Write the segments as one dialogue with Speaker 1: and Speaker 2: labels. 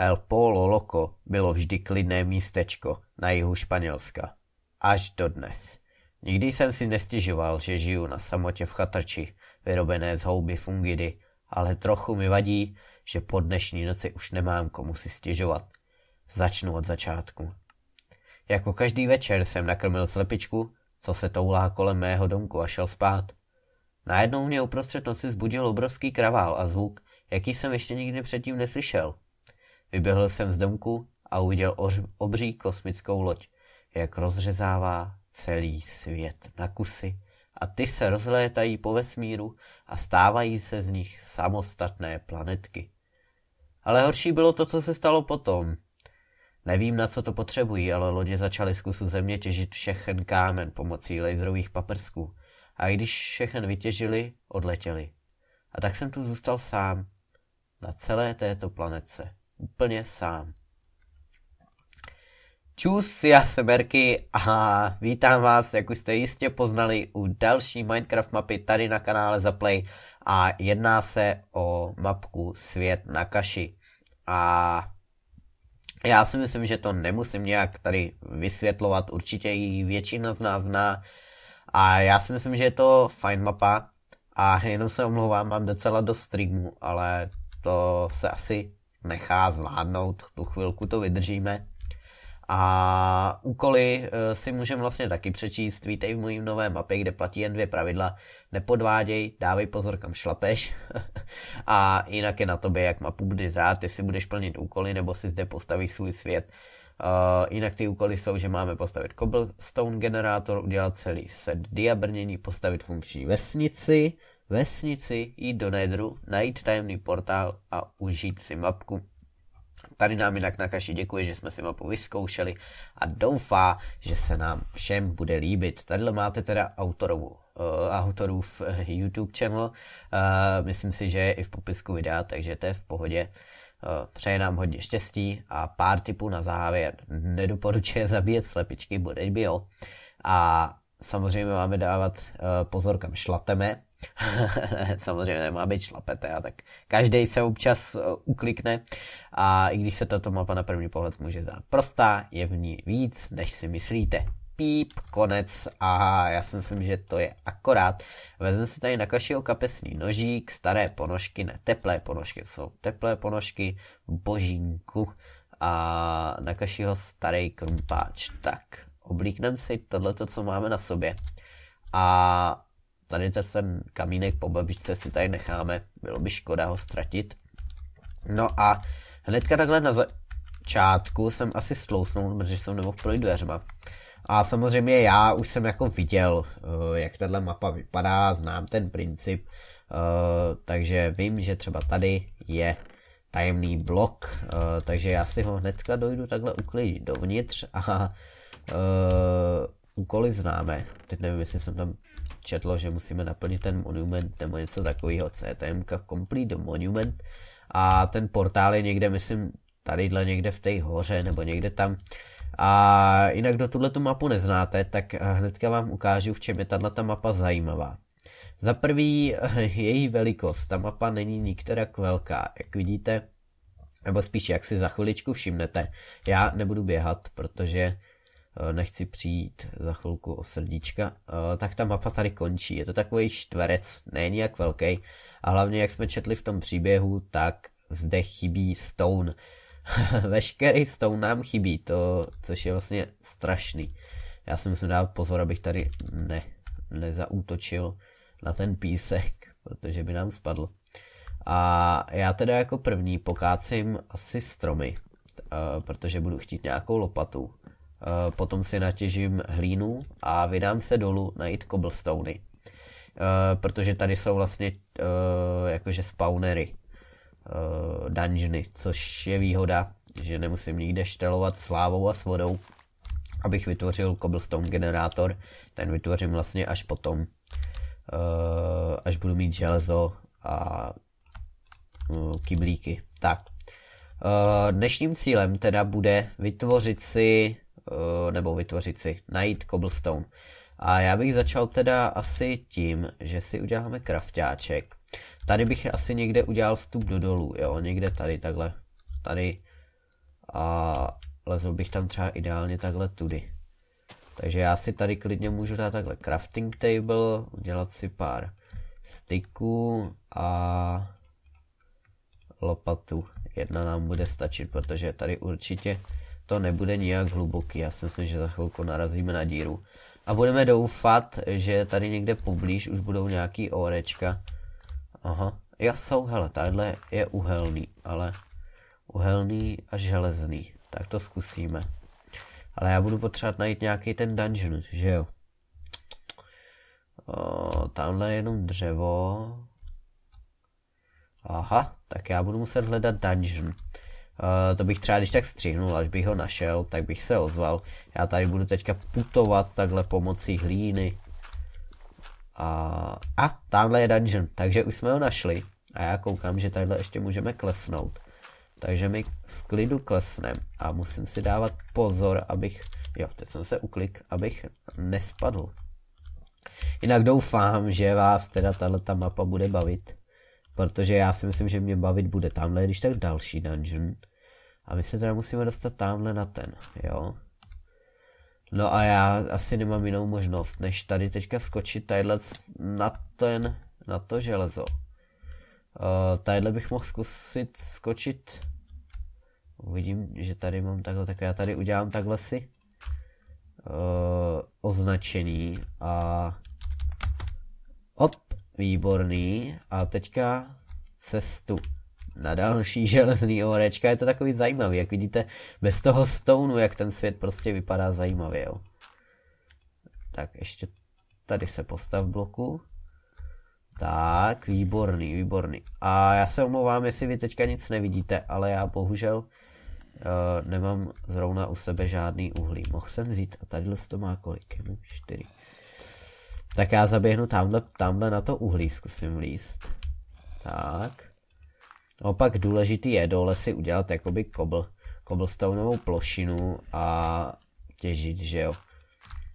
Speaker 1: El Polo Loco bylo vždy klidné místečko na jihu Španělska. Až do dnes. Nikdy jsem si nestěžoval, že žiju na samotě v chatrči, vyrobené z houby fungidy, ale trochu mi vadí, že po dnešní noci už nemám komu si stěžovat. Začnu od začátku. Jako každý večer jsem nakrmil slepičku, co se toulá kolem mého domku a šel spát. Najednou mě uprostřed noci zbudil obrovský kravál a zvuk, jaký jsem ještě nikdy předtím neslyšel. Vyběhl jsem z domku a uviděl obří kosmickou loď, jak rozřezává celý svět na kusy a ty se rozlétají po vesmíru a stávají se z nich samostatné planetky. Ale horší bylo to, co se stalo potom. Nevím, na co to potřebují, ale lodě začaly z kusu země těžit všechen kámen pomocí laserových paprsků. A i když všechen vytěžili, odletěli. A tak jsem tu zůstal sám. Na celé této planetce úplně sám. Čus, já jsem Erky a vítám vás, jak už jste jistě poznali, u další Minecraft mapy tady na kanále Zaplay a jedná se o mapku Svět na kaši. A já si myslím, že to nemusím nějak tady vysvětlovat, určitě ji většina z nás zná a já si myslím, že je to fajn mapa a jenom se omlouvám, mám docela dost streamů, ale to se asi nechá zvládnout, tu chvilku to vydržíme. A úkoly eh, si můžeme vlastně taky přečíst. Vítej v mojím novém mapě, kde platí jen dvě pravidla. Nepodváděj, dávej pozor, kam šlapeš. a jinak je na tobě, jak mapu budeš hrát, jestli budeš plnit úkoly, nebo si zde postavíš svůj svět. Uh, jinak ty úkoly jsou, že máme postavit cobblestone generátor, udělat celý set diabrnění, postavit funkční vesnici, vesnici, jít do Nedru, najít tajemný portál a užít si mapku. Tady nám jinak na kaši děkuji, že jsme si mapu vyzkoušeli a doufá, že se nám všem bude líbit. Tady máte teda autorovu eh, autorův eh, YouTube channel. Eh, myslím si, že je i v popisku videa, takže to je v pohodě. přeje nám hodně štěstí a pár tipů na závěr. Nedoporučuje zabíjet slepičky, bude jo. A samozřejmě máme dávat pozor, kam šlateme, samozřejmě nemá být šlapete a tak každý se občas eh, uklikne a i když se tato mapa na první pohled může zdát prostá, je v ní víc, než si myslíte. Píp, konec a já si myslím, že to je akorát. Vezmu si tady na kašil kapesný nožík, staré ponožky, ne teplé ponožky, jsou teplé ponožky, božínku a na kašiho starý krumpáč. Tak, oblíknem si tohleto, co máme na sobě. A Tady ten kamínek po babičce si tady necháme, bylo by škoda ho ztratit. No a hnedka takhle na začátku jsem asi slousnul, protože jsem nemohl projít dveřma. A samozřejmě já už jsem jako viděl, eh, jak tahle mapa vypadá, znám ten princip, eh, takže vím, že třeba tady je tajemný blok, eh, takže já si ho hnedka dojdu takhle uklidit dovnitř a úkoly známe. Teď nevím, jestli jsem tam četlo, že musíme naplnit ten monument nebo něco takového, CTM Complete Monument a ten portál je někde, myslím, tadyhle někde v té hoře nebo někde tam. A jinak do tuhle tu mapu neznáte, tak eh, hnedka vám ukážu, v čem je tato mapa zajímavá. Za prvý eh, její velikost. Ta mapa není nikterak velká. Jak vidíte, nebo spíš jak si za chviličku všimnete, já nebudu běhat, protože Eh, nechci přijít za chvilku o srdíčka, eh, tak ta mapa tady končí. Je to takový čtverec, není jak velký. A hlavně, jak jsme četli v tom příběhu, tak zde chybí stone. Veškerý stone nám chybí, to, což je vlastně strašný. Já si musím dát pozor, abych tady ne, nezaútočil na ten písek, protože by nám spadl. A já teda jako první pokácím asi stromy, eh, protože budu chtít nějakou lopatu Eh, potom si natěžím hlínu a vydám se dolů najít cobblestony. Eh, protože tady jsou vlastně eh, jakože spawnery, dungeony, což je výhoda, že nemusím nikde štelovat s lávou a s vodou, abych vytvořil cobblestone generátor. Ten vytvořím vlastně až potom, až budu mít železo a kyblíky. Tak, dnešním cílem teda bude vytvořit si Eh, nebo vytvořit si, najít cobblestone. A já bych začal teda asi tím, že si uděláme kraftáček. Tady bych asi někde udělal vstup do dolů, jo, někde tady, takhle, tady. A lezl bych tam třeba ideálně takhle tudy. Takže já si tady klidně můžu dát takhle crafting table, udělat si pár styků a lopatu. Jedna nám bude stačit, protože tady určitě to nebude nijak hluboký. Já jsem myslím, že za chvilku narazíme na díru. A budeme doufat, že tady někde poblíž už budou nějaký orečka. Aha, já jsou, hele, tadyhle je uhelný, ale uhelný a železný. Tak to zkusíme. Ale já budu potřebovat najít nějaký ten dungeon, že jo? O, tamhle je jenom dřevo. Aha, tak já budu muset hledat dungeon. Eh, to bych třeba když tak střihnul, až bych ho našel, tak bych se ozval. Já tady budu teďka putovat takhle pomocí hlíny. A, a tamhle je dungeon, takže už jsme ho našli. A já koukám, že tadyhle ještě můžeme klesnout. Takže mi v klidu klesnem a musím si dávat pozor, abych, jo, teď jsem se uklik, abych nespadl. Jinak doufám, že vás teda tato mapa bude bavit, protože já si myslím, že mě bavit bude tamhle, když tak další dungeon. A my se teda musíme dostat tamhle na ten, jo. No a já asi nemám jinou možnost, než tady teďka skočit tadyhle na ten, na to železo. Uh, tadyhle bych mohl zkusit skočit. Uvidím, že tady mám takhle, tak já tady udělám takhle si uh, označený a op, výborný. A teďka cestu na další železný orečka. Je to takový zajímavý, jak vidíte, bez toho stounu, jak ten svět prostě vypadá zajímavě. Jo. Tak ještě tady se postav bloku. Tak, výborný, výborný. A já se omlouvám, jestli vy teďka nic nevidíte, ale já bohužel uh, nemám zrovna u sebe žádný uhlí. Mohl jsem vzít a tadyhle to má kolik? No, čtyři. Tak já zaběhnu tamhle, tamhle na to uhlí, zkusím líst. Tak. Opak důležitý je dole si udělat jakoby kobl, cobblestoneovou plošinu a těžit, že jo.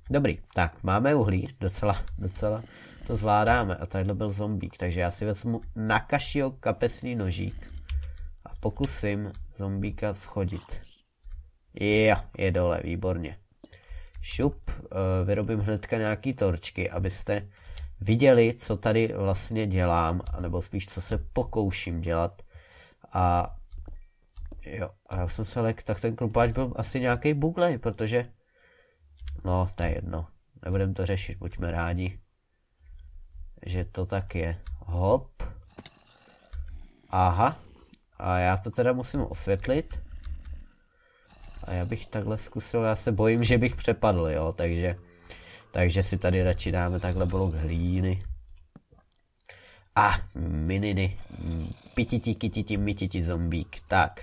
Speaker 1: Dobrý, tak máme uhlí, docela, docela to zvládáme. A takhle byl zombík, takže já si vezmu na kašio kapesný nožík a pokusím zombíka schodit. Jo, je dole, výborně. Šup, eh, vyrobím hnedka nějaký torčky, abyste viděli, co tady vlastně dělám, nebo spíš co se pokouším dělat. A jo, a já jsem se lek, tak ten klupáč byl asi nějaký buglej, protože no, to je jedno. Nebudem to řešit, buďme rádi, že to tak je. Hop. Aha. A já to teda musím osvětlit. A já bych takhle zkusil, já se bojím, že bych přepadl, jo, takže... Takže si tady radši dáme takhle blok hlíny a mininy, mm, pititi, kititi, mititi zombík, tak.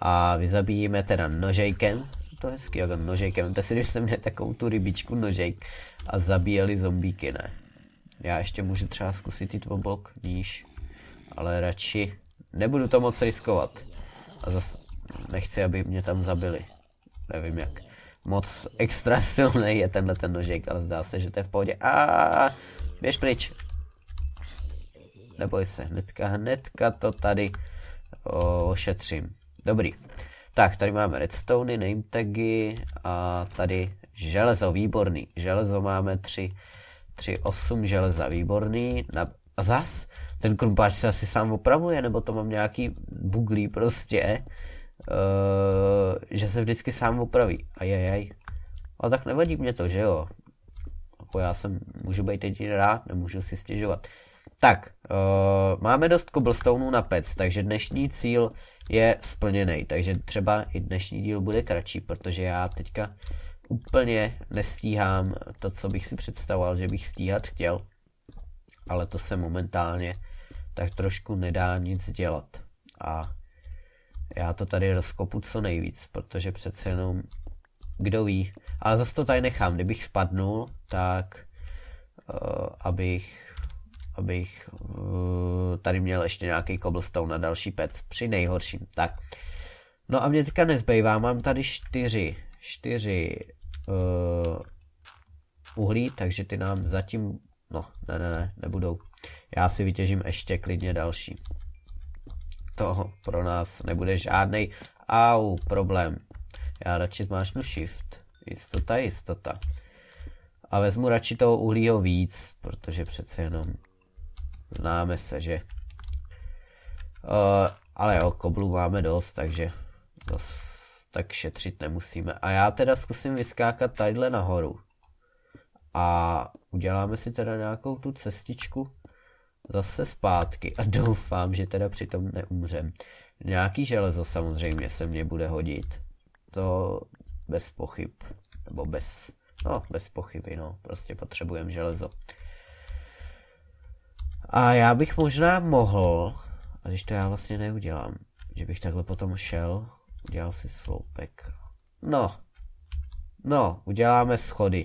Speaker 1: A vyzabijíme teda nožejkem, to je hezký, jako nožejkem, vemte si, když jsem měl takovou tu rybičku nožejk a zabíjeli zombíky, ne. Já ještě můžu třeba zkusit jít obok níž, ale radši nebudu to moc riskovat. A zase nechci, aby mě tam zabili. Nevím jak. Moc extra silný je tenhle ten nožek, ale zdá se, že to je v pohodě. A běž pryč neboj se, hnedka, hnedka to tady ošetřím. Dobrý. Tak, tady máme redstony, name tagy a tady železo, výborný. Železo máme 3, 3 8 železa, výborný. Na, a zas, ten krumpáč se asi sám opravuje, nebo to mám nějaký buglí prostě, e, že se vždycky sám opraví. jaj A tak nevadí mě to, že jo? Jako já jsem, můžu být jediný rád, nemůžu si stěžovat. Tak, uh, máme dost cobblestoneů na pec, takže dnešní cíl je splněný. Takže třeba i dnešní díl bude kratší, protože já teďka úplně nestíhám to, co bych si představoval, že bych stíhat chtěl. Ale to se momentálně tak trošku nedá nic dělat. A já to tady rozkopu co nejvíc, protože přece jenom kdo ví. Ale zase to tady nechám, kdybych spadnul, tak uh, abych abych eh, tady měl ještě nějaký cobblestone na další pec, při nejhorším, tak. No a mě teďka nezbývá, mám tady čtyři, čtyři uh, uhlí, takže ty nám zatím, no ne, ne, ne, nebudou. Já si vytěžím ještě klidně další. To pro nás nebude žádný au, problém. Já radši zmášnu shift. Jistota, jistota. A vezmu radši toho uhlího víc, protože přece jenom Známe se, že? Uh, ale jo, koblu máme dost, takže dost, tak šetřit nemusíme. A já teda zkusím vyskákat tadyhle nahoru. A uděláme si teda nějakou tu cestičku zase zpátky a doufám, že teda přitom neumřem. Nějaký železo samozřejmě se mě bude hodit. To bez pochyb. Nebo bez, no bez pochyby, no. Prostě potřebujeme železo. A já bych možná mohl, a když to já vlastně neudělám, že bych takhle potom šel, udělal si sloupek. No, no, uděláme schody.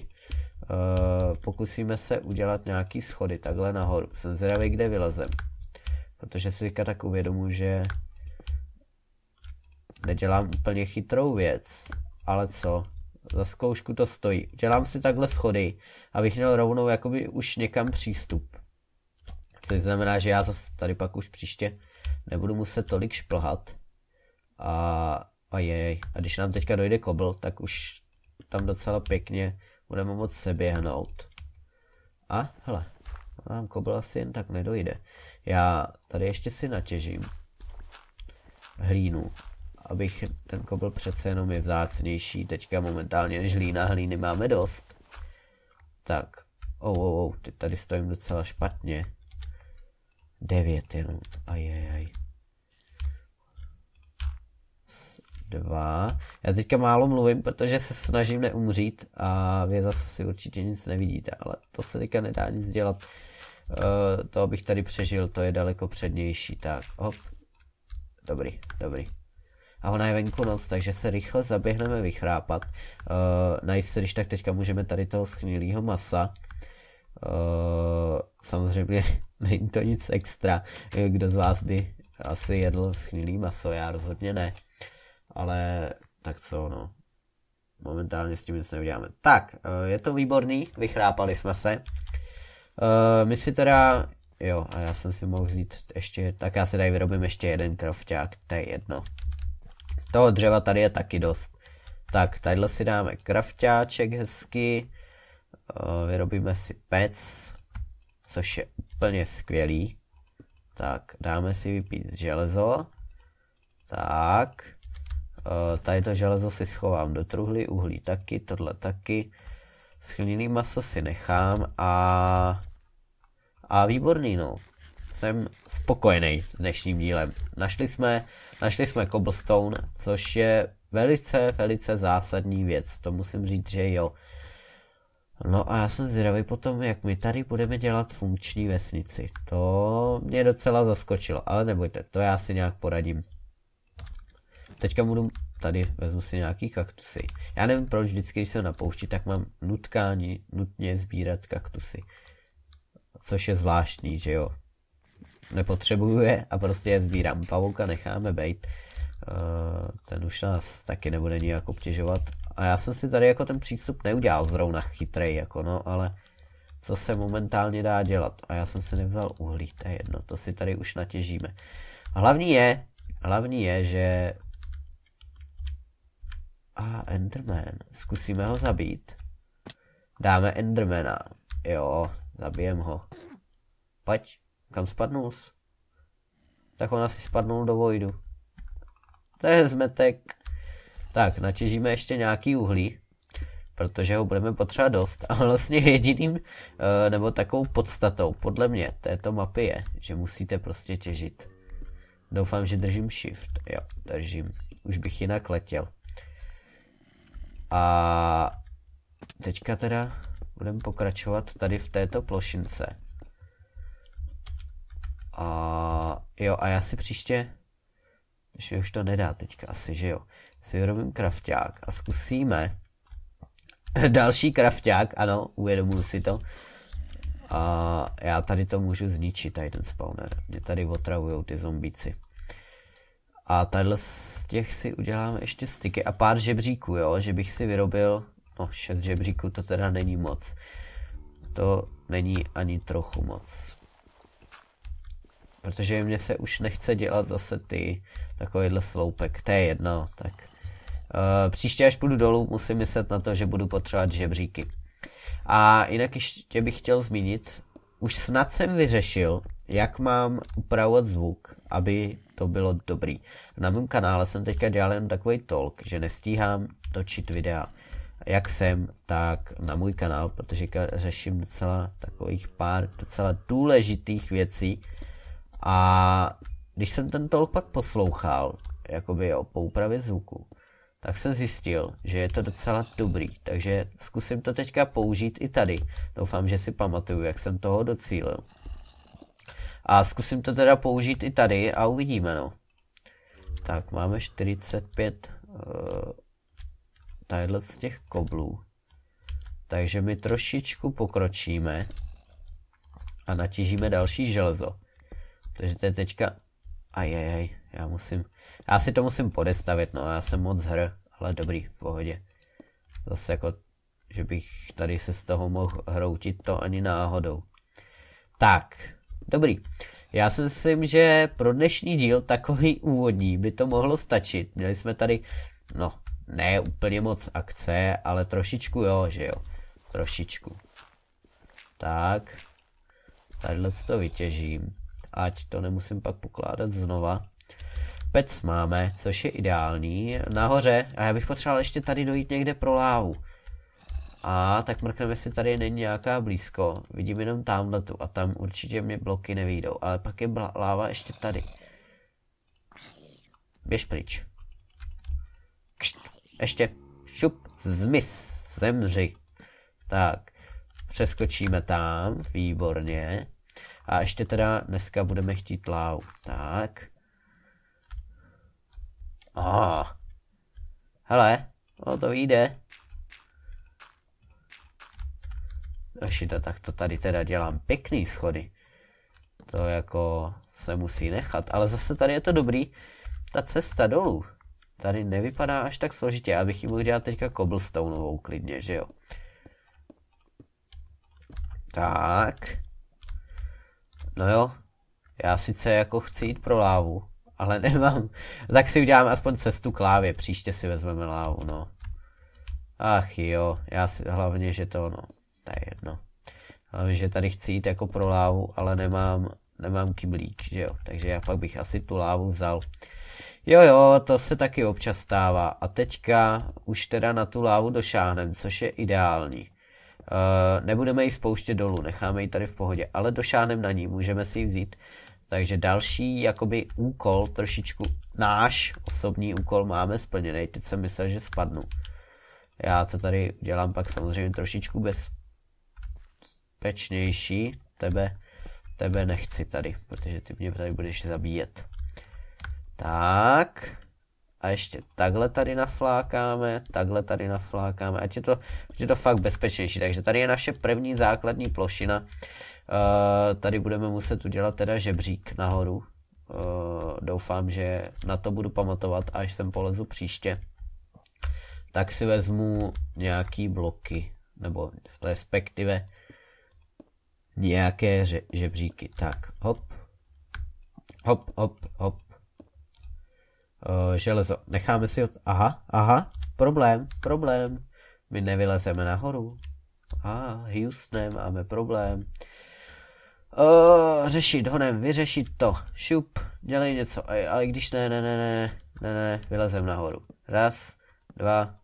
Speaker 1: Uh, pokusíme se udělat nějaký schody takhle nahoru. Jsem zvědavý, kde vylezem. Protože si říká tak uvědomu, že nedělám úplně chytrou věc. Ale co? Za zkoušku to stojí. Dělám si takhle schody, abych měl rovnou jakoby už někam přístup. Což znamená, že já zase tady pak už příště nebudu muset tolik šplhat. A, a jej, a když nám teďka dojde kobl, tak už tam docela pěkně budeme moc seběhnout. A hele, nám kobl asi jen tak nedojde. Já tady ještě si natěžím hlínu, abych ten kobl přece jenom je vzácnější teďka momentálně než hlína. Hlíny máme dost. Tak, ou, oh, ou, oh, oh, tady stojím docela špatně. Devět jenom. Ajajaj. Dva. Já teďka málo mluvím, protože se snažím neumřít a vy zase si určitě nic nevidíte, ale to se teďka nedá nic dělat. Uh, to abych tady přežil, to je daleko přednější. Tak, hop. Dobrý, dobrý. A ona je venku noc, takže se rychle zaběhneme vychrápat. Uh, najít se, když tak teďka můžeme tady toho schnilého masa. Uh, samozřejmě Není to nic extra. Eh, kdo z vás by asi jedl schnilý maso? Já rozhodně ne. Ale tak co, no. Momentálně s tím nic neuděláme. Tak, eh, je to výborný, vychrápali jsme se. Eh, my si teda, jo, a já jsem si mohl vzít ještě, tak já si tady vyrobím ještě jeden trofťák, to je jedno. Toho dřeva tady je taky dost. Tak, tadyhle si dáme krafťáček hezky. Vyrobíme si pec, což je úplně skvělý. Tak, dáme si vypít železo. Tak. E, tady to železo si schovám do truhly, uhlí taky, tohle taky. Schlíný maso si nechám a... A výborný, no. Jsem spokojený s dnešním dílem. Našli jsme, našli jsme cobblestone, což je velice, velice zásadní věc. To musím říct, že jo. No a já jsem zvědavý potom, jak my tady budeme dělat funkční vesnici. To mě docela zaskočilo, ale nebojte, to já si nějak poradím. Teďka budu tady, vezmu si nějaký kaktusy. Já nevím proč, vždycky, když jsem na poušti, tak mám nutkání nutně sbírat kaktusy. Což je zvláštní, že jo. Nepotřebuju je a prostě je sbírám. Pavouka necháme bejt. Eh, ten už nás taky nebude nijak obtěžovat. A já jsem si tady jako ten přístup neudělal zrovna chytrej, jako no, ale co se momentálně dá dělat. A já jsem si nevzal uhlí, to je jedno, to si tady už natěžíme. A hlavní je, hlavní je, že... A ah, Enderman, zkusíme ho zabít. Dáme Endermana, jo, zabijem ho. Pať, kam spadnul Tak on asi spadnul do vojdu. To je zmetek. Tak, natěžíme ještě nějaký uhlí, protože ho budeme potřebovat dost. A vlastně jediným, eh, nebo takovou podstatou, podle mě, této mapy je, že musíte prostě těžit. Doufám, že držím shift. Jo, držím. Už bych jinak letěl. A teďka teda budeme pokračovat tady v této plošince. A jo, a já si příště... Že už to nedá teďka asi, že jo si vyrobím krafťák a zkusíme další krafťák, ano, uvědomuji si to. A já tady to můžu zničit, tady ten spawner. Mě tady otravují ty zombíci. A tady z těch si udělám ještě styky a pár žebříků, jo, že bych si vyrobil, no šest žebříků to teda není moc. To není ani trochu moc protože mě se už nechce dělat zase ty takovýhle sloupek, to je jedno, tak uh, příště až půjdu dolů, musím myslet na to, že budu potřebovat žebříky. A jinak ještě bych chtěl zmínit, už snad jsem vyřešil, jak mám upravovat zvuk, aby to bylo dobrý. Na mém kanále jsem teďka dělal jen takový talk, že nestíhám točit videa. Jak jsem, tak na můj kanál, protože řeším docela takových pár docela důležitých věcí, a když jsem ten talk pak poslouchal, jakoby o poupravě zvuku, tak jsem zjistil, že je to docela dobrý, takže zkusím to teďka použít i tady. Doufám, že si pamatuju, jak jsem toho docílil. A zkusím to teda použít i tady a uvidíme, no. Tak, máme 45 uh, eh, tadyhle z těch koblů. Takže my trošičku pokročíme a natěžíme další železo. Takže to je teďka... Ajajaj, já musím... Já si to musím podestavit, no já jsem moc hr, ale dobrý, v pohodě. Zase jako, že bych tady se z toho mohl hroutit, to ani náhodou. Tak, dobrý. Já si myslím, že pro dnešní díl takový úvodní by to mohlo stačit. Měli jsme tady, no, ne úplně moc akce, ale trošičku jo, že jo. Trošičku. Tak. Tadyhle to vytěžím ať to nemusím pak pokládat znova. Pec máme, což je ideální. Nahoře, a já bych potřeboval ještě tady dojít někde pro lávu. A tak mrkneme, jestli tady není nějaká blízko. Vidím jenom tamhle tu a tam určitě mě bloky nevídou. Ale pak je láva ještě tady. Běž pryč. Kšt, ještě. Šup, zmiz, zemři. Tak, přeskočíme tam, výborně. A ještě teda dneska budeme chtít lau. Tak. A. Oh. Hele, no to vyjde. Ošita, tak to tady teda dělám pěkný schody. To jako se musí nechat, ale zase tady je to dobrý. Ta cesta dolů tady nevypadá až tak složitě. Já bych ji mohl dělat teďka cobblestoneovou klidně, že jo. Tak no jo, já sice jako chci jít pro lávu, ale nemám. Tak si udělám aspoň cestu k lávě, příště si vezmeme lávu, no. Ach jo, já si hlavně, že to, no, to je jedno. Hlavně, že tady chci jít jako pro lávu, ale nemám, nemám kyblík, že jo. Takže já pak bych asi tu lávu vzal. Jo, jo, to se taky občas stává. A teďka už teda na tu lávu došáhnem, což je ideální. Eh, nebudeme ji spouštět dolů, necháme ji tady v pohodě, ale došáhneme na ní, můžeme si ji vzít. Takže další jakoby úkol, trošičku náš osobní úkol máme splněný. Teď jsem myslel, že spadnu. Já to tady dělám pak samozřejmě trošičku bezpečnější. Tebe, tebe nechci tady, protože ty mě tady budeš zabíjet. Tak a ještě takhle tady naflákáme, takhle tady naflákáme, ať je to, ať je to fakt bezpečnější. Takže tady je naše první základní plošina. Uh, tady budeme muset udělat teda žebřík nahoru. Uh, doufám, že na to budu pamatovat, až sem polezu příště. Tak si vezmu nějaký bloky, nebo respektive nějaké žebříky. Tak, hop, hop, hop, hop, Uh, železo. Necháme si od... Aha, aha, problém, problém. My nevylezeme nahoru. A ah, Houstonem máme problém. Uh, řešit honem, vyřešit to. Šup, dělej něco. A, ale když ne, ne, ne, ne, ne, ne, vylezem nahoru. Raz, dva,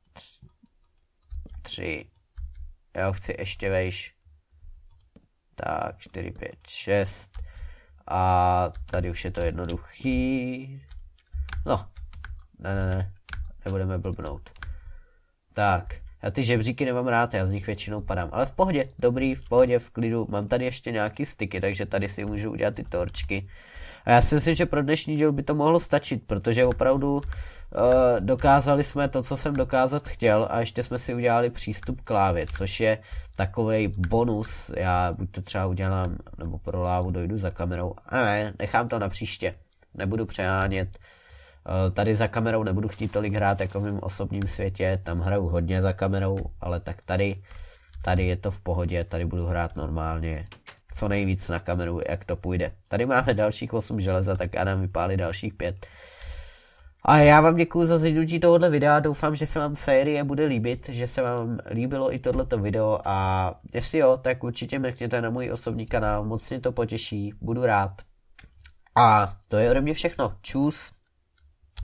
Speaker 1: tři. Já chci ještě vejš. Tak, 4, 5, 6. A tady už je to jednoduchý. No, ne, ne, ne. Nebudeme blbnout. Tak. Já ty žebříky nemám rád, já z nich většinou padám. Ale v pohodě, dobrý, v pohodě, v klidu. Mám tady ještě nějaký styky, takže tady si můžu udělat ty torčky. A já si myslím, že pro dnešní díl by to mohlo stačit, protože opravdu uh, dokázali jsme to, co jsem dokázat chtěl a ještě jsme si udělali přístup lávě, což je takový bonus. Já buď to třeba udělám, nebo pro lávu dojdu za kamerou. A ne, nechám to na příště. Nebudu přehánět. Eh, tady za kamerou nebudu chtít tolik hrát jako v mém osobním světě, tam hraju hodně za kamerou, ale tak tady, tady je to v pohodě, tady budu hrát normálně, co nejvíc na kameru, jak to půjde. Tady máme dalších 8 železa, tak já nám vypálí dalších 5. A já vám děkuji za zjednutí tohohle videa, doufám, že se vám série bude líbit, že se vám líbilo i tohleto video a jestli jo, tak určitě mrkněte na můj osobní kanál, moc mě to potěší, budu rád. A to je ode mě všechno, čus.